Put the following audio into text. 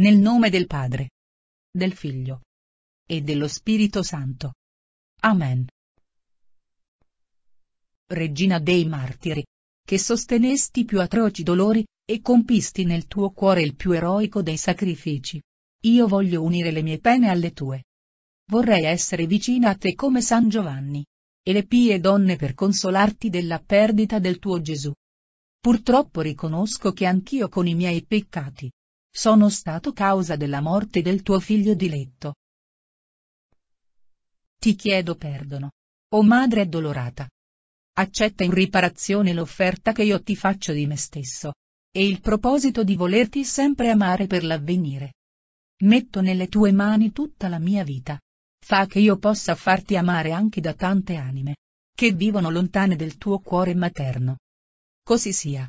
Nel nome del Padre, del Figlio e dello Spirito Santo. Amen. Regina dei martiri, che sostenesti più atroci dolori, e compisti nel tuo cuore il più eroico dei sacrifici. Io voglio unire le mie pene alle tue. Vorrei essere vicina a te come San Giovanni. E le pie donne per consolarti della perdita del tuo Gesù. Purtroppo riconosco che anch'io con i miei peccati, sono stato causa della morte del tuo figlio diletto. Ti chiedo perdono. O oh madre addolorata. Accetta in riparazione l'offerta che io ti faccio di me stesso. E il proposito di volerti sempre amare per l'avvenire. Metto nelle tue mani tutta la mia vita. Fa che io possa farti amare anche da tante anime. Che vivono lontane del tuo cuore materno. Così sia.